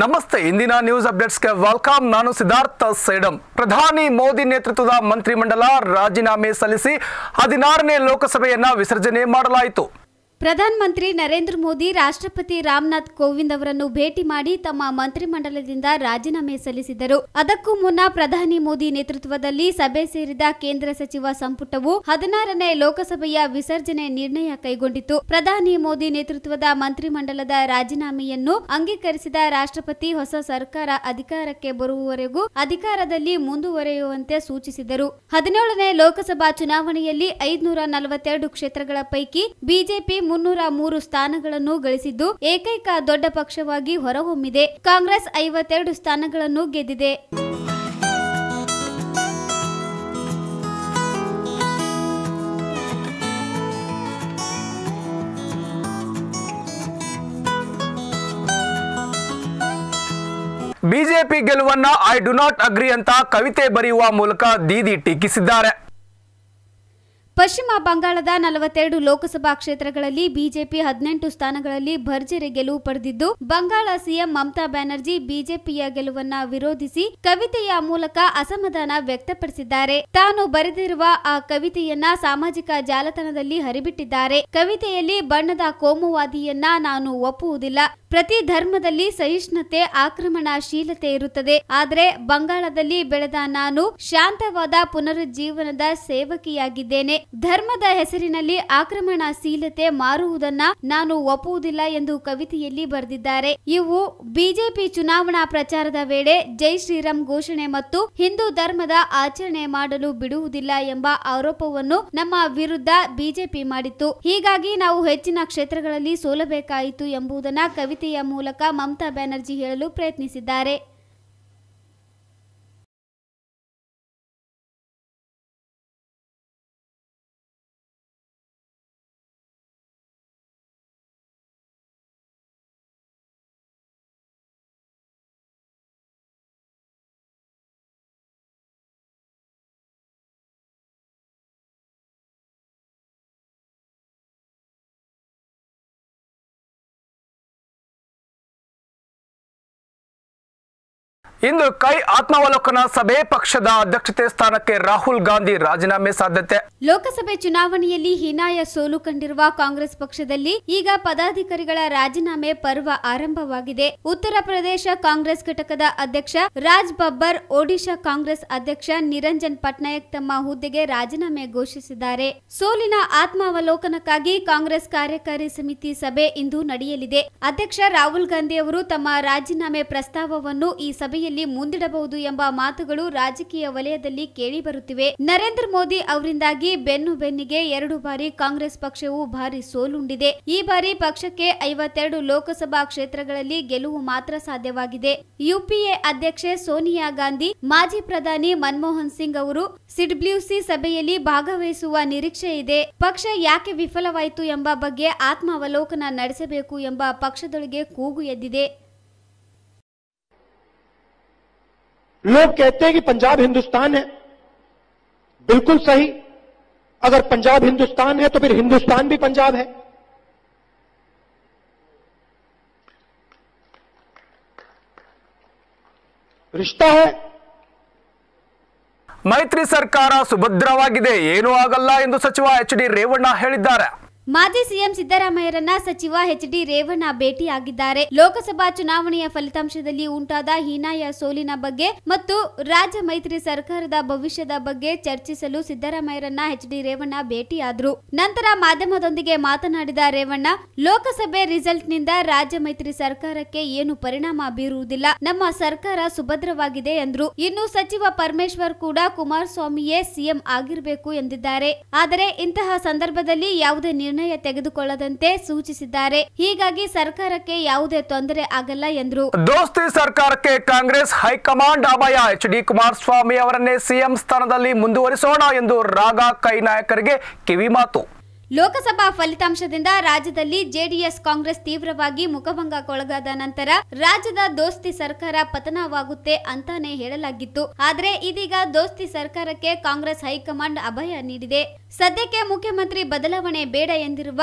ನಮಸ್ತೆ ಇಂದಿನ news ಅಪ್ಡೇಟ್ಸ್ಗೆ welcome ನಾನು ಸಿದ್ಧಾರ್ಥ ಸೇಡಂ ಪ್ರಧಾನಿ ಮೋದಿ ನೇತೃತ್ವದ ಮಂತ್ರಿಮಂಡಲ ರಾಜೀನಾಮೆ ಸಲ್ಲಿಸಿ ಹದಿನಾರನೇ ಲೋಕಸಭೆಯನ್ನು ವಿಸರ್ಜನೆ ಮಾಡಲಾಯಿತು ಪ್ರಧಾನಮಂತ್ರಿ ನರೇಂದ್ರ ಮೋದಿ ರಾಷ್ಟ್ರಪತಿ ರಾಮನಾಥ್ ಕೋವಿಂದ್ ಅವರನ್ನು ಭೇಟಿ ಮಾಡಿ ತಮ್ಮ ಮಂತ್ರಿಮಂಡಲದಿಂದ ರಾಜೀನಾಮೆ ಸಲ್ಲಿಸಿದರು ಅದಕ್ಕೂ ಮುನ್ನ ಪ್ರಧಾನಿ ಮೋದಿ ನೇತೃತ್ವದಲ್ಲಿ ಸಭೆ ಸೇರಿದ ಕೇಂದ್ರ ಸಚಿವ ಸಂಪುಟವು ಹದಿನಾರನೇ ಲೋಕಸಭೆಯ ವಿಸರ್ಜನೆ ನಿರ್ಣಯ ಕೈಗೊಂಡಿತು ಪ್ರಧಾನಿ ಮೋದಿ ನೇತೃತ್ವದ ಮಂತ್ರಿಮಂಡಲದ ರಾಜೀನಾಮೆಯನ್ನು ಅಂಗೀಕರಿಸಿದ ರಾಷ್ಟ್ರಪತಿ ಹೊಸ ಸರ್ಕಾರ ಅಧಿಕಾರಕ್ಕೆ ಬರುವವರೆಗೂ ಅಧಿಕಾರದಲ್ಲಿ ಮುಂದುವರೆಯುವಂತೆ ಸೂಚಿಸಿದರು ಹದಿನೇಳನೇ ಲೋಕಸಭಾ ಚುನಾವಣೆಯಲ್ಲಿ ಐದುನೂರ ನಲವತ್ತೆರಡು ಕ್ಷೇತ್ರಗಳ ಪೈಕಿ ಬಿಜೆಪಿ ಮುನ್ನೂರ ಮೂರು ಸ್ಥಾನಗಳನ್ನು ಗಳಿಸಿದ್ದು ಏಕೈಕ ದೊಡ್ಡ ಪಕ್ಷವಾಗಿ ಹೊರಹೊಮ್ಮಿದೆ ಕಾಂಗ್ರೆಸ್ ಐವತ್ತೆರಡು ಸ್ಥಾನಗಳನ್ನು ಗೆದ್ದಿದೆ ಬಿಜೆಪಿ ಗೆಲುವನ್ನ ಐ ಡು ನಾಟ್ ಅಗ್ರಿ ಅಂತ ಕವಿತೆ ಬರೆಯುವ ಮೂಲಕ ದೀದಿ ಟೀಕಿಸಿದ್ದಾರೆ ಪಶ್ಚಿಮ ಬಂಗಾಳದ ನಲವತ್ತೆರಡು ಲೋಕಸಭಾ ಕ್ಷೇತ್ರಗಳಲ್ಲಿ ಬಿಜೆಪಿ ಹದಿನೆಂಟು ಸ್ಥಾನಗಳಲ್ಲಿ ಭರ್ಜರಿ ಗೆಲುವು ಪಡೆದಿದ್ದು ಬಂಗಾಳ ಸಿಎಂ ಮಮತಾ ಬ್ಯಾನರ್ಜಿ ಬಿಜೆಪಿಯ ಗೆಲುವನ್ನ ವಿರೋಧಿಸಿ ಕವಿತೆಯ ಮೂಲಕ ಅಸಮಾಧಾನ ವ್ಯಕ್ತಪಡಿಸಿದ್ದಾರೆ ತಾನು ಬರೆದಿರುವ ಆ ಕವಿತೆಯನ್ನ ಸಾಮಾಜಿಕ ಜಾಲತಾಣದಲ್ಲಿ ಹರಿಬಿಟ್ಟಿದ್ದಾರೆ ಕವಿತೆಯಲ್ಲಿ ಬಣ್ಣದ ಕೋಮುವಾದಿಯನ್ನ ನಾನು ಒಪ್ಪುವುದಿಲ್ಲ ಪ್ರತಿ ಧರ್ಮದಲ್ಲಿ ಸಹಿಷ್ಣುತೆ ಆಕ್ರಮಣಶೀಲತೆ ಇರುತ್ತದೆ ಆದರೆ ಬಂಗಾಳದಲ್ಲಿ ಬೆಳೆದ ನಾನು ಶಾಂತವಾದ ಪುನರುಜ್ಜೀವನದ ಸೇವಕಿಯಾಗಿದ್ದೇನೆ ಧರ್ಮದ ಹೆಸರಿನಲ್ಲಿ ಆಕ್ರಮಣಶೀಲತೆ ಮಾರುವುದನ್ನ ನಾನು ಒಪ್ಪುವುದಿಲ್ಲ ಎಂದು ಕವಿತೆಯಲ್ಲಿ ಬರೆದಿದ್ದಾರೆ ಇವು ಬಿಜೆಪಿ ಚುನಾವಣಾ ಪ್ರಚಾರದ ವೇಳೆ ಜೈ ಶ್ರೀರಾಮ್ ಘೋಷಣೆ ಮತ್ತು ಹಿಂದೂ ಧರ್ಮದ ಆಚರಣೆ ಮಾಡಲು ಬಿಡುವುದಿಲ್ಲ ಎಂಬ ಆರೋಪವನ್ನು ನಮ್ಮ ವಿರುದ್ಧ ಬಿಜೆಪಿ ಮಾಡಿತ್ತು ಹೀಗಾಗಿ ನಾವು ಹೆಚ್ಚಿನ ಕ್ಷೇತ್ರಗಳಲ್ಲಿ ಸೋಲಬೇಕಾಯಿತು ಎಂಬುದನ್ನ ಕವಿತೆ ಮಾಹಿತಿಯ ಮೂಲಕ ಮಮತಾ ಬ್ಯಾನರ್ಜಿ ಹೇಳಲು ಪ್ರಯತ್ನಿಸಿದ್ದಾರೆ ಇಂದು ಕೈ ಆತ್ಮಾವಲೋಕನ ಸಭೆ ಪಕ್ಷದ ಅಧ್ಯಕ್ಷತೆ ಸ್ಥಾನಕ್ಕೆ ರಾಹುಲ್ ಗಾಂಧಿ ರಾಜೀನಾಮೆ ಸಾಧ್ಯತೆ ಲೋಕಸಭೆ ಚುನಾವಣೆಯಲ್ಲಿ ಹೀನಾಯ ಸೋಲು ಕಂಡಿರುವ ಕಾಂಗ್ರೆಸ್ ಪಕ್ಷದಲ್ಲಿ ಈಗ ಪದಾಧಿಕಾರಿಗಳ ರಾಜೀನಾಮೆ ಪರ್ವ ಆರಂಭವಾಗಿದೆ ಉತ್ತರ ಪ್ರದೇಶ ಕಾಂಗ್ರೆಸ್ ಘಟಕದ ಅಧ್ಯಕ್ಷ ರಾಜ್ ಬಬ್ಬರ್ ಒಡಿಶಾ ಕಾಂಗ್ರೆಸ್ ಅಧ್ಯಕ್ಷ ನಿರಂಜನ್ ಪಟ್ನಾಯಕ್ ತಮ್ಮ ಹುದ್ದೆಗೆ ರಾಜೀನಾಮೆ ಘೋಷಿಸಿದ್ದಾರೆ ಸೋಲಿನ ಆತ್ಮಾವಲೋಕನಕ್ಕಾಗಿ ಕಾಂಗ್ರೆಸ್ ಕಾರ್ಯಕಾರಿ ಸಮಿತಿ ಸಭೆ ಇಂದು ನಡೆಯಲಿದೆ ಅಧ್ಯಕ್ಷ ರಾಹುಲ್ ಗಾಂಧಿ ಅವರು ತಮ್ಮ ರಾಜೀನಾಮೆ ಪ್ರಸ್ತಾವವನ್ನು ಈ ಸಭೆಯಲ್ಲಿ ಇಲ್ಲಿ ಮುಂದಿಡಬಹುದು ಎಂಬ ಮಾತುಗಳು ರಾಜಕೀಯ ವಲಯದಲ್ಲಿ ಕೇಳಿಬರುತ್ತಿವೆ ನರೇಂದ್ರ ಮೋದಿ ಅವರಿಂದಾಗಿ ಬೆನ್ನು ಬೆನ್ನಿಗೆ ಎರಡು ಬಾರಿ ಕಾಂಗ್ರೆಸ್ ಪಕ್ಷವು ಭಾರಿ ಸೋಲುಂಡಿದೆ ಈ ಬಾರಿ ಪಕ್ಷಕ್ಕೆ ಐವತ್ತೆರಡು ಲೋಕಸಭಾ ಕ್ಷೇತ್ರಗಳಲ್ಲಿ ಗೆಲುವು ಮಾತ್ರ ಸಾಧ್ಯವಾಗಿದೆ ಯುಪಿಎ ಅಧ್ಯಕ್ಷೆ ಸೋನಿಯಾ ಗಾಂಧಿ ಮಾಜಿ ಪ್ರಧಾನಿ ಮನಮೋಹನ್ ಸಿಂಗ್ ಅವರು ಸಿಡ್ಬ್ಲ್ಯೂಸಿ ಸಭೆಯಲ್ಲಿ ಭಾಗವಹಿಸುವ ನಿರೀಕ್ಷೆ ಇದೆ ಪಕ್ಷ ಯಾಕೆ ವಿಫಲವಾಯಿತು ಎಂಬ ಬಗ್ಗೆ ಆತ್ಮಾವಲೋಕನ ನಡೆಸಬೇಕು ಎಂಬ ಪಕ್ಷದೊಳಗೆ ಕೂಗು ಎದ್ದಿದೆ लोग कहते हैं कि पंजाब हिंदुस्तान है बिल्कुल सही अगर पंजाब हिंदुस्तान है तो फिर हिंदुस्तान भी पंजाब है रिश्ता है मैत्री सरकार ಸುಭದ್ರವಾಗಿದೆ ಏನೂ ಆಗಲ್ಲ ಎಂದು ಸಚಿವ ಎಚ್ ಡಿ ಮಾಜಿ ಸಿಎಂ ಸಿದ್ದರಾಮಯ್ಯರನ್ನ ಸಚಿವ ಎಚ್ ಡಿ ರೇವಣ್ಣ ಭೇಟಿಯಾಗಿದ್ದಾರೆ ಲೋಕಸಭಾ ಚುನಾವಣೆಯ ಫಲಿತಾಂಶದಲ್ಲಿ ಉಂಟಾದ ಹೀನಾಯ ಸೋಲಿನ ಬಗ್ಗೆ ಮತ್ತು ರಾಜ್ಯ ಮೈತ್ರಿ ಸರ್ಕಾರದ ಭವಿಷ್ಯದ ಬಗ್ಗೆ ಚರ್ಚಿಸಲು ಸಿದ್ದರಾಮಯ್ಯರನ್ನ ಎಚ್ ಡಿ ರೇವಣ್ಣ ಭೇಟಿಯಾದ್ರು ನಂತರ ಮಾಧ್ಯಮದೊಂದಿಗೆ ಮಾತನಾಡಿದ ರೇವಣ್ಣ ಲೋಕಸಭೆ ರಿಸಲ್ಟ್ನಿಂದ ರಾಜ್ಯ ಮೈತ್ರಿ ಸರ್ಕಾರಕ್ಕೆ ಏನು ಪರಿಣಾಮ ಬೀರುವುದಿಲ್ಲ ನಮ್ಮ ಸರ್ಕಾರ ಸುಭದ್ರವಾಗಿದೆ ಎಂದ್ರು ಇನ್ನು ಸಚಿವ ಪರಮೇಶ್ವರ್ ಕೂಡ ಕುಮಾರಸ್ವಾಮಿಯೇ ಸಿಎಂ ಆಗಿರಬೇಕು ಎಂದಿದ್ದಾರೆ ಆದರೆ ಇಂತಹ ಸಂದರ್ಭದಲ್ಲಿ ಯಾವುದೇ ನಿರ್ಣಯ ತೆಗೆದುಕೊಳ್ಳದಂತೆ ಸೂಚಿಸಿದ್ದಾರೆ ಹೀಗಾಗಿ ಸರ್ಕಾರಕ್ಕೆ ಯಾವುದೇ ತೊಂದರೆ ಆಗಲ್ಲ ಎಂದರು ದೋಸ್ತಿ ಸರ್ಕಾರಕ್ಕೆ ಕಾಂಗ್ರೆಸ್ ಹೈಕಮಾಂಡ್ ಅಭಯ ಎಚ್ ಡಿ ಕುಮಾರಸ್ವಾಮಿ ಅವರನ್ನೇ ಸಿಎಂ ಸ್ಥಾನದಲ್ಲಿ ಮುಂದುವರಿಸೋಣ ಎಂದು ರಾಗ ಕೈ ನಾಯಕರಿಗೆ ಕಿವಿಮಾತು ಲೋಕಸಭಾ ಫಲಿತಾಂಶದಿಂದ ರಾಜ್ಯದಲ್ಲಿ ಜೆಡಿಎಸ್ ಕಾಂಗ್ರೆಸ್ ತೀವ್ರವಾಗಿ ಮುಖಭಂಗಕ್ಕೊಳಗಾದ ನಂತರ ರಾಜ್ಯದ ದೋಸ್ತಿ ಸರ್ಕಾರ ಪತನವಾಗುತ್ತೆ ಅಂತಾನೆ ಹೇಳಲಾಗಿತ್ತು ಆದರೆ ಇದೀಗ ದೋಸ್ತಿ ಸರ್ಕಾರಕ್ಕೆ ಕಾಂಗ್ರೆಸ್ ಹೈಕಮಾಂಡ್ ಅಭಯ ನೀಡಿದೆ ಸದ್ಯಕ್ಕೆ ಮುಖ್ಯಮಂತ್ರಿ ಬದಲಾವಣೆ ಬೇಡ ಎಂದಿರುವ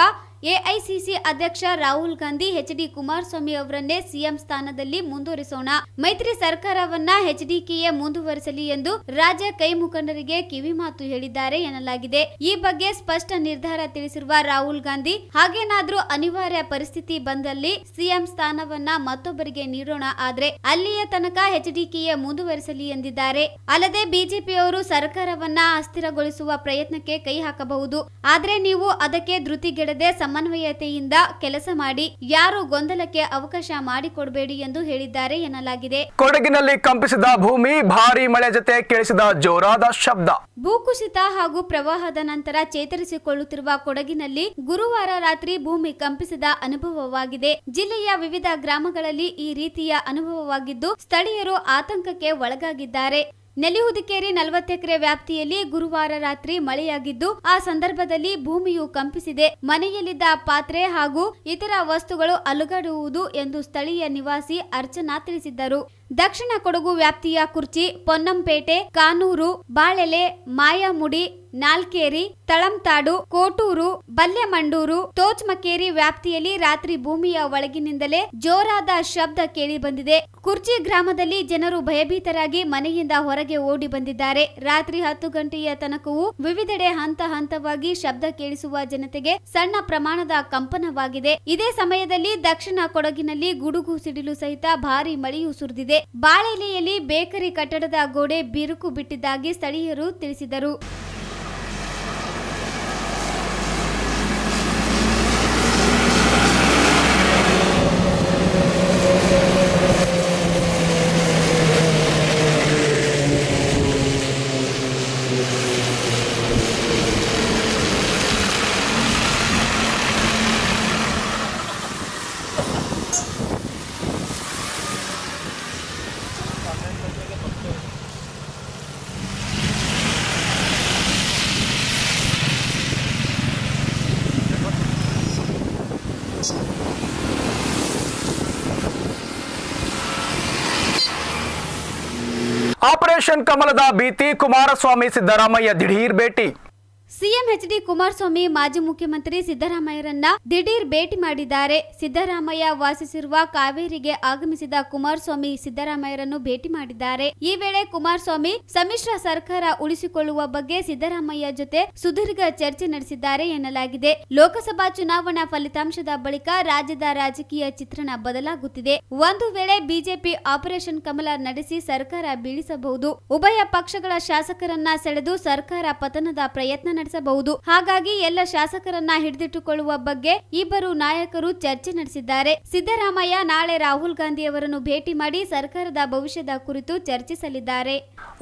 ಎಐಸಿಸಿ ಅಧ್ಯಕ್ಷ ರಾಹುಲ್ ಗಾಂಧಿ ಎಚ್ ಡಿ ಕುಮಾರಸ್ವಾಮಿ ಅವರನ್ನೇ ಸಿಎಂ ಸ್ಥಾನದಲ್ಲಿ ಮುಂದುವರಿಸೋಣ ಮೈತ್ರಿ ಸರ್ಕಾರವನ್ನ ಡಿಕೆಯೇ ಮುಂದುವರಿಸಲಿ ಎಂದು ರಾಜ್ಯ ಕೈ ಮುಖಂಡರಿಗೆ ಕಿವಿಮಾತು ಹೇಳಿದ್ದಾರೆ ಎನ್ನಲಾಗಿದೆ ಈ ಬಗ್ಗೆ ಸ್ಪಷ್ಟ ನಿರ್ಧಾರ ತಿಳಿಸಿರುವ ರಾಹುಲ್ ಗಾಂಧಿ ಹಾಗೇನಾದ್ರೂ ಅನಿವಾರ್ಯ ಪರಿಸ್ಥಿತಿ ಬಂದಲ್ಲಿ ಸಿಎಂ ಸ್ಥಾನವನ್ನ ಮತ್ತೊಬ್ಬರಿಗೆ ನೀಡೋಣ ಆದ್ರೆ ಅಲ್ಲಿಯ ತನಕ ಡಿಕೆಯೇ ಮುಂದುವರಿಸಲಿ ಎಂದಿದ್ದಾರೆ ಅಲ್ಲದೆ ಬಿಜೆಪಿಯವರು ಸರ್ಕಾರವನ್ನ ಅಸ್ಥಿರಗೊಳಿಸುವ ಪ್ರಯತ್ನಕ್ಕೆ ಕೈ ಹಾಕಬಹುದು ಆದ್ರೆ ನೀವು ಅದಕ್ಕೆ ಧೃತಿಗೆಡದೆ ಸಮನ್ವಯತೆಯಿಂದ ಕೆಲಸ ಮಾಡಿ ಯಾರು ಗೊಂದಲಕ್ಕೆ ಅವಕಾಶ ಮಾಡಿಕೊಡಬೇಡಿ ಎಂದು ಹೇಳಿದ್ದಾರೆ ಎನ್ನಲಾಗಿದೆ ಕೊಡಗಿನಲ್ಲಿ ಕಂಪಿಸಿದ ಭೂಮಿ ಭಾರಿ ಮಳೆ ಜೊತೆ ಕೇಳಿಸಿದ ಜೋರಾದ ಶಬ್ದ ಭೂಕುಸಿತ ಹಾಗೂ ಪ್ರವಾಹದ ನಂತರ ಚೇತರಿಸಿಕೊಳ್ಳುತ್ತಿರುವ ಕೊಡಗಿನಲ್ಲಿ ಗುರುವಾರ ರಾತ್ರಿ ಭೂಮಿ ಕಂಪಿಸಿದ ಅನುಭವವಾಗಿದೆ ಜಿಲ್ಲೆಯ ವಿವಿಧ ಗ್ರಾಮಗಳಲ್ಲಿ ಈ ರೀತಿಯ ಅನುಭವವಾಗಿದ್ದು ಸ್ಥಳೀಯರು ಆತಂಕಕ್ಕೆ ಒಳಗಾಗಿದ್ದಾರೆ ನೆಲಿಹುದಿಕೇರಿ ನಲವತ್ತು ಎಕರೆ ವ್ಯಾಪ್ತಿಯಲ್ಲಿ ಗುರುವಾರ ರಾತ್ರಿ ಮಳೆಯಾಗಿದ್ದು ಆ ಸಂದರ್ಭದಲ್ಲಿ ಭೂಮಿಯು ಕಂಪಿಸಿದೆ ಮನೆಯಲ್ಲಿದ್ದ ಪಾತ್ರೆ ಹಾಗೂ ಇತರ ವಸ್ತುಗಳು ಅಲುಗಾಡುವುದು ಎಂದು ಸ್ಥಳೀಯ ನಿವಾಸಿ ಅರ್ಚನಾ ತಿಳಿಸಿದ್ದರು ದಕ್ಷಿಣ ಕೊಡಗು ವ್ಯಾಪ್ತಿಯ ಕುರ್ಚಿ ಪೊನ್ನಂಪೇಟೆ ಕಾನೂರು ಬಾಳೆಲೆ ಮಾಯಾಮುಡಿ ನಾಲ್ಕೇರಿ ತಳಂತಾಡು ಕೋಟೂರು ಬಲ್ಯಮಂಡೂರು ತೋಚ್ಮಕೇರಿ ವ್ಯಾಪ್ತಿಯಲ್ಲಿ ರಾತ್ರಿ ಭೂಮಿಯ ಒಳಗಿನಿಂದಲೇ ಜೋರಾದ ಶಬ್ದ ಕೇಳಿ ಬಂದಿದೆ ಕುರ್ಚಿ ಗ್ರಾಮದಲ್ಲಿ ಜನರು ಭಯಭೀತರಾಗಿ ಮನೆಯಿಂದ ಹೊರಗೆ ಓಡಿ ಬಂದಿದ್ದಾರೆ ರಾತ್ರಿ ಹತ್ತು ಗಂಟೆಯ ತನಕವೂ ವಿವಿಧೆಡೆ ಹಂತ ಹಂತವಾಗಿ ಶಬ್ದ ಕೇಳಿಸುವ ಜನತೆಗೆ ಸಣ್ಣ ಪ್ರಮಾಣದ ಕಂಪನವಾಗಿದೆ ಇದೇ ಸಮಯದಲ್ಲಿ ದಕ್ಷಿಣ ಕೊಡಗಿನಲ್ಲಿ ಗುಡುಗು ಸಿಡಿಲು ಸಹಿತ ಭಾರೀ ಮಳೆಯೂ ಸುರಿದಿದೆ ಬಾಳೆಲೆಯಲ್ಲಿ ಬೇಕರಿ ಕಟ್ಟಡದ ಗೋಡೆ ಬಿರುಕು ಬಿಟ್ಟಿದ್ದಾಗಿ ಸ್ಥಳೀಯರು ತಿಳಿಸಿದರು ಆಪರೇಷನ್ ಕಮಲದ ಭೀತಿ ಕುಮಾರಸ್ವಾಮಿ ಸಿದ್ದರಾಮಯ್ಯ ದಿಢೀರ್ ಭೇಟಿ ಸಿಎಂ ಎಚ್ ಡಿ ಕುಮಾರಸ್ವಾಮಿ ಮಾಜಿ ಮುಖ್ಯಮಂತ್ರಿ ಸಿದ್ದರಾಮಯ್ಯರನ್ನ ದಿಢೀರ್ ಭೇಟಿ ಮಾಡಿದ್ದಾರೆ ಸಿದ್ದರಾಮಯ್ಯ ವಾಸಿಸಿರುವ ಕಾವೇರಿಗೆ ಆಗಮಿಸಿದ ಕುಮಾರಸ್ವಾಮಿ ಸಿದ್ದರಾಮಯ್ಯರನ್ನು ಭೇಟಿ ಮಾಡಿದ್ದಾರೆ ಈ ವೇಳೆ ಕುಮಾರಸ್ವಾಮಿ ಸಮ್ಮಿಶ್ರ ಸರ್ಕಾರ ಉಳಿಸಿಕೊಳ್ಳುವ ಬಗ್ಗೆ ಸಿದ್ದರಾಮಯ್ಯ ಜೊತೆ ಸುದೀರ್ಘ ಚರ್ಚೆ ನಡೆಸಿದ್ದಾರೆ ಎನ್ನಲಾಗಿದೆ ಲೋಕಸಭಾ ಚುನಾವಣಾ ಫಲಿತಾಂಶದ ಬಳಿಕ ರಾಜ್ಯದ ರಾಜಕೀಯ ಚಿತ್ರಣ ಬದಲಾಗುತ್ತಿದೆ ಒಂದು ವೇಳೆ ಬಿಜೆಪಿ ಆಪರೇಷನ್ ಕಮಲ ನಡೆಸಿ ಸರ್ಕಾರ ಬೀಳಿಸಬಹುದು ಉಭಯ ಪಕ್ಷಗಳ ಶಾಸಕರನ್ನ ಸೆಳೆದು ಸರ್ಕಾರ ಪತನದ ಪ್ರಯತ್ನ ನಡೆಸಬಹುದು ಹಾಗಾಗಿ ಎಲ್ಲ ಶಾಸಕರನ್ನ ಹಿಡಿದಿಟ್ಟುಕೊಳ್ಳುವ ಬಗ್ಗೆ ಇಬ್ಬರು ನಾಯಕರು ಚರ್ಚೆ ನಡೆಸಿದ್ದಾರೆ ಸಿದ್ದರಾಮಯ್ಯ ನಾಳೆ ರಾಹುಲ್ ಗಾಂಧಿ ಅವರನ್ನು ಭೇಟಿ ಮಾಡಿ ಸರ್ಕಾರದ ಭವಿಷ್ಯದ ಕುರಿತು ಚರ್ಚಿಸಲಿದ್ದಾರೆ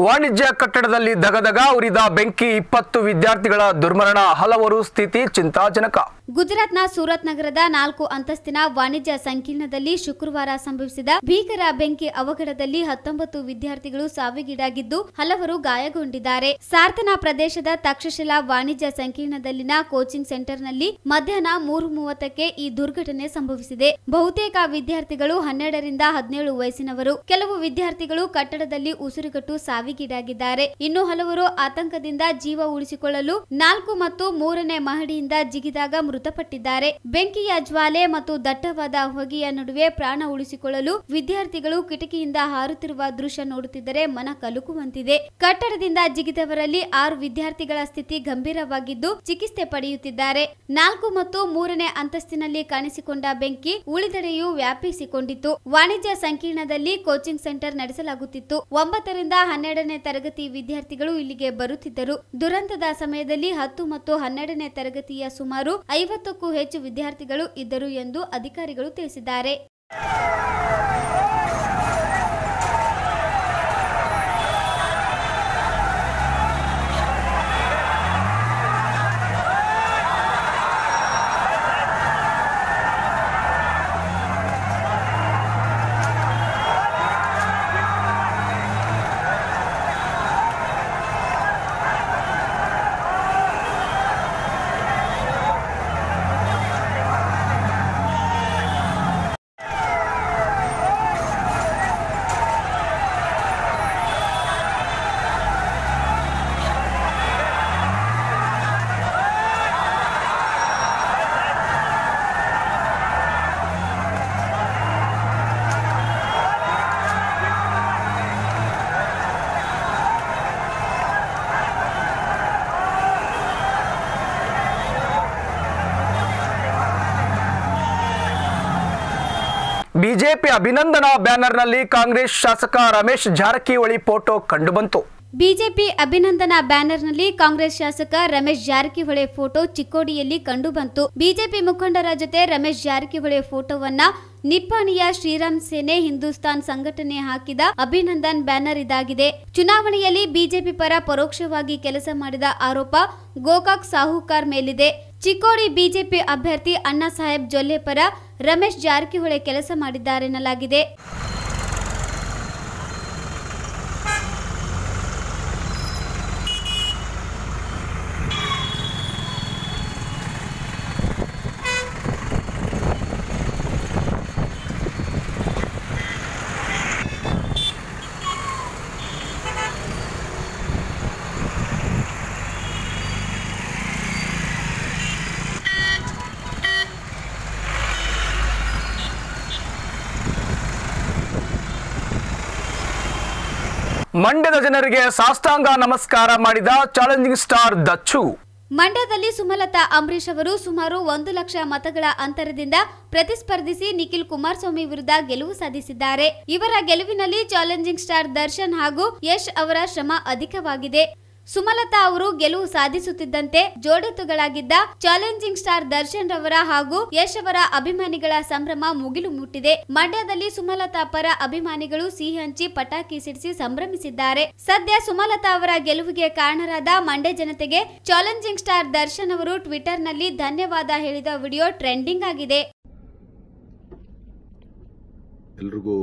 ವಾಣಿಜ್ಯ ಕಟ್ಟಡದಲ್ಲಿ ದಗದಗ ಉರಿದ ಬೆಂಕಿ ಇಪ್ಪತ್ತು ವಿದ್ಯಾರ್ಥಿಗಳ ದುರ್ಮರಣ ಹಲವರು ಸ್ಥಿತಿ ಚಿಂತಾಜನಕ ಗುಜರಾತ್ನ ಸೂರತ್ ನಗರದ ನಾಲ್ಕು ಅಂತಸ್ತಿನ ವಾಣಿಜ್ಯ ಸಂಕೀರ್ಣದಲ್ಲಿ ಶುಕ್ರವಾರ ಸಂಭವಿಸಿದ ಭೀಕರ ಬೆಂಕಿ ಅವಘಡದಲ್ಲಿ ಹತ್ತೊಂಬತ್ತು ವಿದ್ಯಾರ್ಥಿಗಳು ಸಾವಿಗೀಡಾಗಿದ್ದು ಹಲವರು ಗಾಯಗೊಂಡಿದ್ದಾರೆ ಸಾರ್ಥನಾ ಪ್ರದೇಶದ ತಕ್ಷಶಿಲಾ ವಾಣಿಜ್ಯ ಸಂಕೀರ್ಣದಲ್ಲಿನ ಕೋಚಿಂಗ್ ಸೆಂಟರ್ನಲ್ಲಿ ಮಧ್ಯಾಹ್ನ ಮೂರು ಮೂವತ್ತಕ್ಕೆ ಈ ದುರ್ಘಟನೆ ಸಂಭವಿಸಿದೆ ಬಹುತೇಕ ವಿದ್ಯಾರ್ಥಿಗಳು ಹನ್ನೆರಡರಿಂದ ಹದಿನೇಳು ವಯಸ್ಸಿನವರು ಕೆಲವು ವಿದ್ಯಾರ್ಥಿಗಳು ಕಟ್ಟಡದಲ್ಲಿ ಉಸಿರುಗಟ್ಟು ಸಾವಿಗೀಡಾಗಿದ್ದಾರೆ ಇನ್ನು ಹಲವರು ಆತಂಕದಿಂದ ಜೀವ ಉಳಿಸಿಕೊಳ್ಳಲು ನಾಲ್ಕು ಮತ್ತು ಮೂರನೇ ಮಹಡಿಯಿಂದ ಜಿಗಿದಾಗ ಮೃತಪಟ್ಟಿದ್ದಾರೆ ಬೆಂಕಿಯ ಜ್ವಾಲೆ ಮತ್ತು ದಟ್ಟವಾದ ಹೊಗೆಯ ನಡುವೆ ಪ್ರಾಣ ಉಳಿಸಿಕೊಳ್ಳಲು ವಿದ್ಯಾರ್ಥಿಗಳು ಕಿಟಕಿಯಿಂದ ಹಾರುತ್ತಿರುವ ದೃಶ್ಯ ನೋಡುತ್ತಿದ್ದರೆ ಮನ ಕಲುಕುವಂತಿದೆ ಕಟ್ಟಡದಿಂದ ಜಿಗಿದವರಲ್ಲಿ ಆರು ವಿದ್ಯಾರ್ಥಿಗಳ ಸ್ಥಿತಿ ಗಂಭೀರ ಗಂಭೀರವಾಗಿದ್ದು ಚಿಕಿತ್ಸೆ ಪಡೆಯುತ್ತಿದ್ದಾರೆ ನಾಲ್ಕು ಮತ್ತು ಮೂರನೇ ಅಂತಸ್ತಿನಲ್ಲಿ ಕಾಣಿಸಿಕೊಂಡ ಬೆಂಕಿ ಉಳಿದೆಡೆಯೂ ವ್ಯಾಪಿಸಿಕೊಂಡಿತ್ತು ವಾಣಿಜ್ಯ ಸಂಕೀರ್ಣದಲ್ಲಿ ಕೋಚಿಂಗ್ ಸೆಂಟರ್ ನಡೆಸಲಾಗುತ್ತಿತ್ತು ಒಂಬತ್ತರಿಂದ ಹನ್ನೆರಡನೇ ತರಗತಿ ವಿದ್ಯಾರ್ಥಿಗಳು ಇಲ್ಲಿಗೆ ಬರುತ್ತಿದ್ದರು ದುರಂತದ ಸಮಯದಲ್ಲಿ ಹತ್ತು ಮತ್ತು ಹನ್ನೆರಡನೇ ತರಗತಿಯ ಸುಮಾರು ಐವತ್ತಕ್ಕೂ ಹೆಚ್ಚು ವಿದ್ಯಾರ್ಥಿಗಳು ಇದ್ದರು ಎಂದು ಅಧಿಕಾರಿಗಳು ತಿಳಿಸಿದ್ದಾರೆ ಬಿಜೆಪಿ ಅಭಿನಂದನಾ ಬ್ಯಾನರ್ನಲ್ಲಿ ಕಾಂಗ್ರೆಸ್ ಶಾಸಕ ರಮೇಶ್ ಜಾರಕಿಹೊಳಿ ಫೋಟೋ ಕಂಡುಬಂತು ಬಿಜೆಪಿ ಅಭಿನಂದನಾ ಬ್ಯಾನರ್ನಲ್ಲಿ ಕಾಂಗ್ರೆಸ್ ಶಾಸಕ ರಮೇಶ್ ಜಾರಕಿಹೊಳಿ ಫೋಟೋ ಚಿಕ್ಕೋಡಿಯಲ್ಲಿ ಕಂಡುಬಂತು ಬಿಜೆಪಿ ಮುಖಂಡರ ಜೊತೆ ರಮೇಶ್ ಜಾರಕಿಹೊಳಿ ಫೋಟೋವನ್ನ ನಿಪ್ಪಾಣಿಯ ಶ್ರೀರಾಮ್ ಸೇನೆ ಹಿಂದೂಸ್ತಾನ್ ಸಂಘಟನೆ ಹಾಕಿದ ಅಭಿನಂದನ್ ಬ್ಯಾನರ್ ಇದಾಗಿದೆ ಚುನಾವಣೆಯಲ್ಲಿ ಬಿಜೆಪಿ ಪರ ಪರೋಕ್ಷವಾಗಿ ಕೆಲಸ ಮಾಡಿದ ಆರೋಪ ಗೋಕಾಕ್ ಸಾಹುಕಾರ್ ಮೇಲಿದೆ ಚಿಕ್ಕೋಡಿ ಬಿಜೆಪಿ ಅಭ್ಯರ್ಥಿ ಅಣ್ಣಾ ಸಾಹೇಬ್ ಜೊಲ್ಲೆ ಪರ ರಮೇಶ್ ಜಾರಕಿಹೊಳಿ ಕೆಲಸ ಮಾಡಿದ್ದಾರೆನ್ನಲಾಗಿದೆ ಮಂಡ್ಯದ ಜನರಿಗೆ ಸಾಷ್ಟಾಂಗ ನಮಸ್ಕಾರ ಮಾಡಿದ ಚಾಲೆಂಜಿಂಗ್ ಸ್ಟಾರ್ ದಚ್ಚು ಮಂಡ್ಯದಲ್ಲಿ ಸುಮಲತಾ ಅಂಬರೀಶ್ ಅವರು ಸುಮಾರು ಒಂದು ಲಕ್ಷ ಮತಗಳ ಅಂತರದಿಂದ ಪ್ರತಿಸ್ಪರ್ಧಿಸಿ ನಿಖಿಲ್ ಕುಮಾರಸ್ವಾಮಿ ವಿರುದ್ಧ ಗೆಲುವು ಸಾಧಿಸಿದ್ದಾರೆ ಇವರ ಗೆಲುವಿನಲ್ಲಿ ಚಾಲೆಂಜಿಂಗ್ ಸ್ಟಾರ್ ದರ್ಶನ್ ಹಾಗೂ ಯಶ್ ಅವರ ಶ್ರಮ ಅಧಿಕವಾಗಿದೆ ಸುಮಲತಾ ಅವರು ಗೆಲುವು ಸಾಧಿಸುತ್ತಿದ್ದಂತೆ ಜೋಡೆತ್ತುಗಳಾಗಿದ್ದ ಚಾಲೆಂಜಿಂಗ್ ಸ್ಟಾರ್ ದರ್ಶನ್ ರವರ ಹಾಗೂ ಯಶ್ ಅವರ ಅಭಿಮಾನಿಗಳ ಸಂಭ್ರಮ ಮುಗಿಲು ಮುಟ್ಟಿದೆ ಮಂಡ್ಯದಲ್ಲಿ ಸುಮಲತಾ ಪರ ಅಭಿಮಾನಿಗಳು ಸಿಹಿ ಹಂಚಿ ಪಟಾಕಿ ಸಿಡಿಸಿ ಸಂಭ್ರಮಿಸಿದ್ದಾರೆ ಸದ್ಯ ಸುಮಲತಾ ಅವರ ಗೆಲುವಿಗೆ ಕಾರಣರಾದ ಮಂಡ್ಯ ಜನತೆಗೆ ಚಾಲೆಂಜಿಂಗ್ ಸ್ಟಾರ್ ದರ್ಶನ್ ಅವರು ಟ್ವಿಟರ್ನಲ್ಲಿ ಧನ್ಯವಾದ ಹೇಳಿದ ವಿಡಿಯೋ ಟ್ರೆಂಡಿಂಗ್ ಆಗಿದೆ ಎಲ್ರಿಗೂ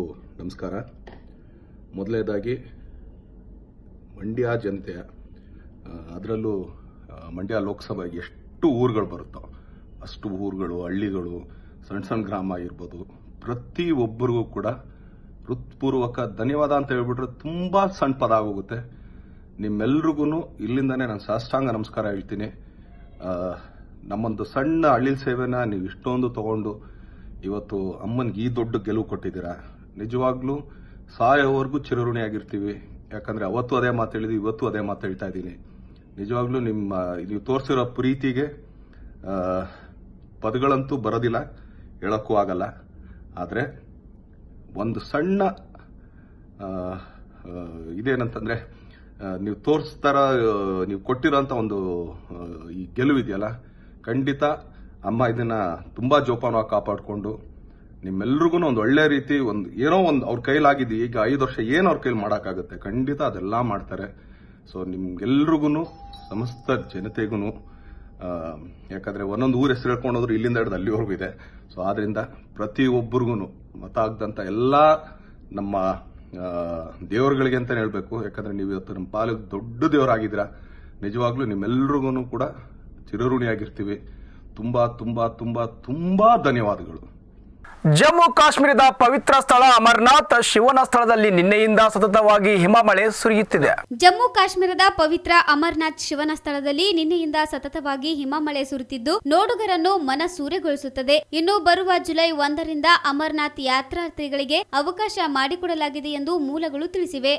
ನಮಸ್ಕಾರ ಮೊದಲನೇದಾಗಿ ಮಂಡ್ಯ ಜನತೆಯ ಅದರಲ್ಲೂ ಮಂಡ್ಯ ಲೋಕಸಭೆಗೆ ಎಷ್ಟು ಊರುಗಳು ಬರುತ್ತೋ ಅಷ್ಟು ಊರುಗಳು ಹಳ್ಳಿಗಳು ಸಣ್ಣ ಸಣ್ಣ ಗ್ರಾಮ ಇರ್ಬೋದು ಪ್ರತಿ ಒಬ್ಬರಿಗೂ ಕೂಡ ಹೃತ್ಪೂರ್ವಕ ಧನ್ಯವಾದ ಅಂತ ಹೇಳ್ಬಿಟ್ರೆ ತುಂಬ ಸಣ್ಣ ಪದ ಆಗೋಗುತ್ತೆ ನಿಮ್ಮೆಲ್ರಿಗೂ ಇಲ್ಲಿಂದನೇ ನಾನು ಸಾಷ್ಟಾಂಗ ನಮಸ್ಕಾರ ಹೇಳ್ತೀನಿ ನಮ್ಮೊಂದು ಸಣ್ಣ ಹಳ್ಳಿ ಸೇವೆನ ನೀವು ಇಷ್ಟೊಂದು ತಗೊಂಡು ಇವತ್ತು ಅಮ್ಮನಿಗೆ ಈ ದೊಡ್ಡ ಗೆಲುವು ಕೊಟ್ಟಿದ್ದೀರಾ ನಿಜವಾಗ್ಲೂ ಸಾಯೋವರೆಗೂ ಚಿರಋಣಿಯಾಗಿರ್ತೀವಿ ಯಾಕಂದರೆ ಅವತ್ತು ಅದೇ ಮಾತು ಮಾತಾಡಿದ್ವಿ ಇವತ್ತು ಅದೇ ಮಾತು ಹೇಳ್ತಾ ಇದ್ದೀನಿ ನಿಜವಾಗ್ಲೂ ನಿಮ್ಮ ನೀವು ತೋರಿಸಿರೋ ಪ್ರೀತಿಗೆ ಪದಗಳಂತೂ ಬರೋದಿಲ್ಲ ಹೇಳೋಕ್ಕೂ ಆಗಲ್ಲ ಆದರೆ ಒಂದು ಸಣ್ಣ ಇದೇನಂತಂದರೆ ನೀವು ತೋರಿಸ್ತಾರ ನೀವು ಕೊಟ್ಟಿರೋಂಥ ಒಂದು ಈ ಇದೆಯಲ್ಲ ಖಂಡಿತ ಅಮ್ಮ ಇದನ್ನ ತುಂಬ ಜೋಪಾನವಾಗಿ ಕಾಪಾಡಿಕೊಂಡು ನಿಮ್ಮೆಲ್ರಿಗೂ ಒಂದು ಒಳ್ಳೆ ರೀತಿ ಒಂದು ಏನೋ ಒಂದು ಅವ್ರ ಕೈಲಾಗಿದೆ ಈಗ ಐದು ವರ್ಷ ಏನು ಅವ್ರ ಕೈಲಿ ಮಾಡೋಕ್ಕಾಗುತ್ತೆ ಖಂಡಿತ ಅದೆಲ್ಲ ಮಾಡ್ತಾರೆ ಸೊ ನಿಮ್ಗೆಲ್ರಿಗೂ ಸಮಸ್ತ ಜನತೆಗೂ ಯಾಕಂದರೆ ಒಂದೊಂದು ಊರು ಹೆಸರು ಹೇಳ್ಕೊಂಡು ಇಲ್ಲಿಂದ ಹಿಡಿದು ಅಲ್ಲಿವರೆಗೂ ಇದೆ ಸೊ ಆದ್ದರಿಂದ ಪ್ರತಿಯೊಬ್ಬರಿಗೂ ಮತ ಆಗದಂಥ ಎಲ್ಲ ನಮ್ಮ ದೇವರುಗಳಿಗೆ ಅಂತಲೇ ಹೇಳಬೇಕು ಯಾಕಂದರೆ ನೀವು ಇವತ್ತು ನಮ್ಮ ಪಾಲಿಗೆ ದೊಡ್ಡ ದೇವರಾಗಿದ್ದೀರಾ ನಿಜವಾಗ್ಲೂ ನಿಮ್ಮೆಲ್ರಿಗೂ ಕೂಡ ಚಿರಋಣಿಯಾಗಿರ್ತೀವಿ ತುಂಬ ತುಂಬ ತುಂಬ ತುಂಬ ಧನ್ಯವಾದಗಳು ಜಮ್ಮು ಕಾಶ್ಮೀರದ ಪವಿತ್ರ ಸ್ಥಳ ಅಮರ್ನಾಥ್ ಶಿವನ ಸ್ಥಳದಲ್ಲಿ ನಿನ್ನೆಯಿಂದ ಸತತವಾಗಿ ಹಿಮಮಳೆ ಸುರಿಯುತ್ತಿದೆ ಜಮ್ಮು ಕಾಶ್ಮೀರದ ಪವಿತ್ರ ಅಮರನಾಥ್ ಶಿವನ ಸ್ಥಳದಲ್ಲಿ ನಿನ್ನೆಯಿಂದ ಸತತವಾಗಿ ಹಿಮಮಳೆ ಸುರಿತಿದ್ದು ನೋಡುಗರನ್ನು ಮನಸೂರೆಗೊಳಿಸುತ್ತದೆ ಇನ್ನು ಬರುವ ಜುಲೈ ಒಂದರಿಂದ ಅಮರನಾಥ್ ಯಾತ್ರಾರ್ಥಿಗಳಿಗೆ ಅವಕಾಶ ಮಾಡಿಕೊಡಲಾಗಿದೆ ಎಂದು ಮೂಲಗಳು ತಿಳಿಸಿವೆ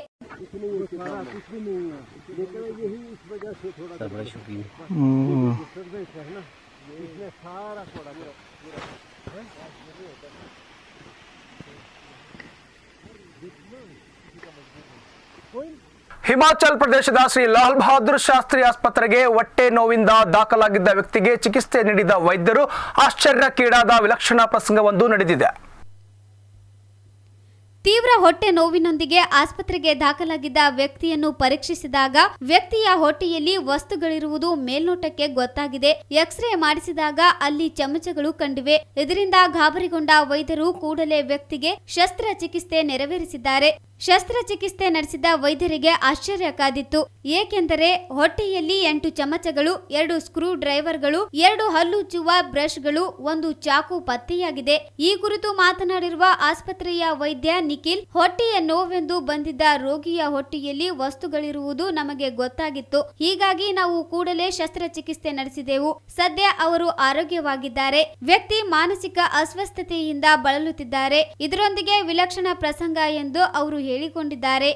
ಹಿಮಾಚಲ್ ಪ್ರದೇಶದ ಶ್ರೀ ಲಾಲ್ ಬಹದ್ದೂರ್ ಶಾಸ್ತ್ರಿ ಆಸ್ಪತ್ರೆಗೆ ಹೊಟ್ಟೆ ನೋವಿಂದ ದಾಖಲಾಗಿದ್ದ ವ್ಯಕ್ತಿಗೆ ಚಿಕಿತ್ಸೆ ನೀಡಿದ ವೈದ್ಯರು ಆಶ್ಚರ್ಯಕ್ಕೀಡಾದ ವಿಲಕ್ಷಣ ಪ್ರಸಂಗವೊಂದು ನಡೆದಿದೆ ತೀವ್ರ ಹೊಟ್ಟೆ ನೋವಿನೊಂದಿಗೆ ಆಸ್ಪತ್ರೆಗೆ ದಾಖಲಾಗಿದ್ದ ವ್ಯಕ್ತಿಯನ್ನು ಪರೀಕ್ಷಿಸಿದಾಗ ವ್ಯಕ್ತಿಯ ಹೊಟ್ಟೆಯಲ್ಲಿ ವಸ್ತುಗಳಿರುವುದು ಮೇಲ್ನೋಟಕ್ಕೆ ಗೊತ್ತಾಗಿದೆ ಎಕ್ಸ್ರೇ ಮಾಡಿಸಿದಾಗ ಅಲ್ಲಿ ಚಮಚಗಳು ಕಂಡಿವೆ ಇದರಿಂದ ಗಾಬರಿಗೊಂಡ ವೈದ್ಯರು ಕೂಡಲೇ ವ್ಯಕ್ತಿಗೆ ಶಸ್ತ್ರಚಿಕಿತ್ಸೆ ನೆರವೇರಿಸಿದ್ದಾರೆ ಶಸ್ತ್ರಚಿಕಿತ್ಸೆ ನಡೆಸಿದ ವೈದ್ಯರಿಗೆ ಆಶ್ಚರ್ಯ ಕಾದಿತ್ತು ಏಕೆಂದರೆ ಹೊಟ್ಟೆಯಲ್ಲಿ ಎಂಟು ಚಮಚಗಳು ಎರಡು ಸ್ಕ್ರೂ ಡ್ರೈವರ್ಗಳು ಎರಡು ಹಲ್ಲುಚ್ಚುವ ಬ್ರಷ್ಗಳು ಒಂದು ಚಾಕು ಪತ್ತೆಯಾಗಿದೆ ಈ ಕುರಿತು ಮಾತನಾಡಿರುವ ಆಸ್ಪತ್ರೆಯ ವೈದ್ಯ ನಿಖಿಲ್ ಹೊಟ್ಟೆಯ ನೋವೆಂದು ಬಂದಿದ್ದ ರೋಗಿಯ ಹೊಟ್ಟೆಯಲ್ಲಿ ವಸ್ತುಗಳಿರುವುದು ನಮಗೆ ಗೊತ್ತಾಗಿತ್ತು ಹೀಗಾಗಿ ನಾವು ಕೂಡಲೇ ಶಸ್ತ್ರಚಿಕಿತ್ಸೆ ನಡೆಸಿದೆವು ಸದ್ಯ ಅವರು ಆರೋಗ್ಯವಾಗಿದ್ದಾರೆ ವ್ಯಕ್ತಿ ಮಾನಸಿಕ ಅಸ್ವಸ್ಥತೆಯಿಂದ ಬಳಲುತ್ತಿದ್ದಾರೆ ಇದರೊಂದಿಗೆ ವಿಲಕ್ಷಣ ಪ್ರಸಂಗ ಎಂದು ಅವರು ಹೇಳಿಕೊಂಡಿದ್ದಾರೆ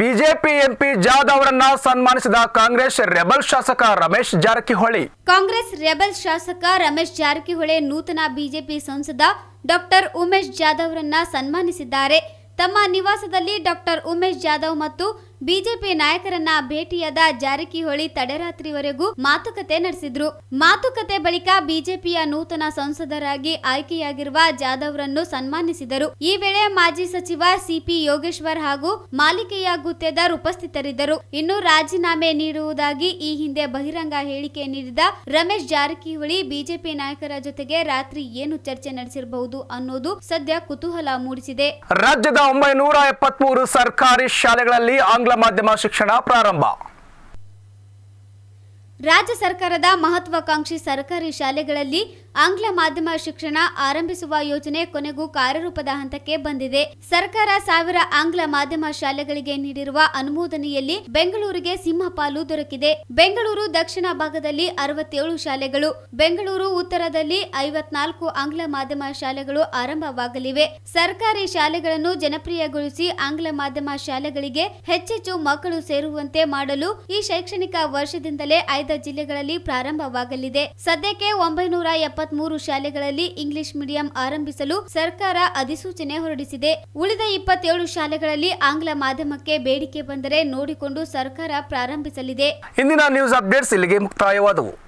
ಬಿಜೆಪಿ ಎಂಪಿ ಜಾಧವ್ ಅವರನ್ನ ಸನ್ಮಾನಿಸಿದ ಕಾಂಗ್ರೆಸ್ ರೆಬಲ್ ಶಾಸಕ ರಮೇಶ್ ಜಾರಕಿಹೊಳಿ ಕಾಂಗ್ರೆಸ್ ರೆಬಲ್ ಶಾಸಕ ರಮೇಶ್ ಜಾರಕಿಹೊಳಿ ನೂತನ ಬಿಜೆಪಿ ಸಂಸದ ಡಾಕ್ಟರ್ ಉಮೇಶ್ ಜಾಧವ್ರನ್ನ ಸನ್ಮಾನಿಸಿದ್ದಾರೆ ತಮ್ಮ ನಿವಾಸದಲ್ಲಿ ಡಾಕ್ಟರ್ ಉಮೇಶ್ ಜಾಧವ್ ಮತ್ತು ಬಿಜೆಪಿ ನಾಯಕರನ್ನ ಭೇಟಿಯಾದ ಜಾರಕಿಹೊಳಿ ತಡೆರಾತ್ರಿವರೆಗೂ ಮಾತುಕತೆ ನಡೆಸಿದ್ರು ಮಾತುಕತೆ ಬಳಿಕ ಬಿಜೆಪಿಯ ನೂತನ ಸಂಸದರಾಗಿ ಆಯ್ಕೆಯಾಗಿರುವ ರನ್ನು ಸನ್ಮಾನಿಸಿದರು ಈ ವೇಳೆ ಮಾಜಿ ಸಚಿವ ಸಿಪಿ ಯೋಗೇಶ್ವರ್ ಹಾಗೂ ಮಾಲಿಕೆಯ ಗುತ್ತೇದಾರ್ ಉಪಸ್ಥಿತರಿದ್ದರು ಇನ್ನು ರಾಜೀನಾಮೆ ನೀಡುವುದಾಗಿ ಈ ಹಿಂದೆ ಬಹಿರಂಗ ಹೇಳಿಕೆ ನೀಡಿದ ರಮೇಶ್ ಜಾರಕಿಹೊಳಿ ಬಿಜೆಪಿ ನಾಯಕರ ಜೊತೆಗೆ ರಾತ್ರಿ ಏನು ಚರ್ಚೆ ನಡೆಸಿರಬಹುದು ಅನ್ನೋದು ಸದ್ಯ ಕುತೂಹಲ ಮೂಡಿಸಿದೆ ರಾಜ್ಯದ ಒಂಬೈನೂರ ಎಪ್ಪತ್ಮೂರು ಸರ್ಕಾರಿ ಶಾಲೆಗಳಲ್ಲಿ ಆಂಗ್ಲ ಆಂಗ್ಲ ಮಾಧ್ಯಮ ಶಿಕ್ಷಣ ಪ್ರಾರಂಭ ರಾಜ್ಯ ಸರ್ಕಾರದ ಮಹತ್ವಾಕಾಂಕ್ಷಿ ಸರ್ಕಾರಿ ಶಾಲೆಗಳಲ್ಲಿ ಆಂಗ್ಲ ಮಾಧ್ಯಮ ಶಿಕ್ಷಣ ಆರಂಭಿಸುವ ಯೋಜನೆ ಕೊನೆಗೂ ಕಾರ್ಯರೂಪದ ಹಂತಕ್ಕೆ ಬಂದಿದೆ ಸರ್ಕಾರ ಸಾವಿರ ಆಂಗ್ಲ ಮಾಧ್ಯಮ ಶಾಲೆಗಳಿಗೆ ನೀಡಿರುವ ಅನುಮೋದನೆಯಲ್ಲಿ ಬೆಂಗಳೂರಿಗೆ ಸಿಂಹಪಾಲು ದೊರಕಿದೆ ಬೆಂಗಳೂರು ದಕ್ಷಿಣ ಭಾಗದಲ್ಲಿ ಅರವತ್ತೇಳು ಶಾಲೆಗಳು ಬೆಂಗಳೂರು ಉತ್ತರದಲ್ಲಿ ಐವತ್ನಾಲ್ಕು ಆಂಗ್ಲ ಮಾಧ್ಯಮ ಶಾಲೆಗಳು ಆರಂಭವಾಗಲಿವೆ ಸರ್ಕಾರಿ ಶಾಲೆಗಳನ್ನು ಜನಪ್ರಿಯಗೊಳಿಸಿ ಆಂಗ್ಲ ಮಾಧ್ಯಮ ಶಾಲೆಗಳಿಗೆ ಹೆಚ್ಚೆಚ್ಚು ಮಕ್ಕಳು ಸೇರುವಂತೆ ಮಾಡಲು ಈ ಶೈಕ್ಷಣಿಕ ವರ್ಷದಿಂದಲೇ ಆಯ್ದ ಜಿಲ್ಲೆಗಳಲ್ಲಿ ಪ್ರಾರಂಭವಾಗಲಿದೆ ಸದ್ಯಕ್ಕೆ ಒಂಬೈನೂರ ಎಪ್ಪತ್ಮೂರು ಶಾಲೆಗಳಲ್ಲಿ ಇಂಗ್ಲಿಷ್ ಮೀಡಿಯಂ ಆರಂಭಿಸಲು ಸರ್ಕಾರ ಅಧಿಸೂಚನೆ ಹೊರಡಿಸಿದೆ ಉಳಿದ ಇಪ್ಪತ್ತೇಳು ಶಾಲೆಗಳಲ್ಲಿ ಆಂಗ್ಲ ಮಾಧ್ಯಮಕ್ಕೆ ಬೇಡಿಕೆ ಬಂದರೆ ನೋಡಿಕೊಂಡು ಸರ್ಕಾರ ಪ್ರಾರಂಭಿಸಲಿದೆ ಇಂದಿನ ನ್ಯೂಸ್ ಅಪ್ಡೇಟ್ಸ್ ಇಲ್ಲಿಗೆ ಮುಕ್ತಾಯವಾದವು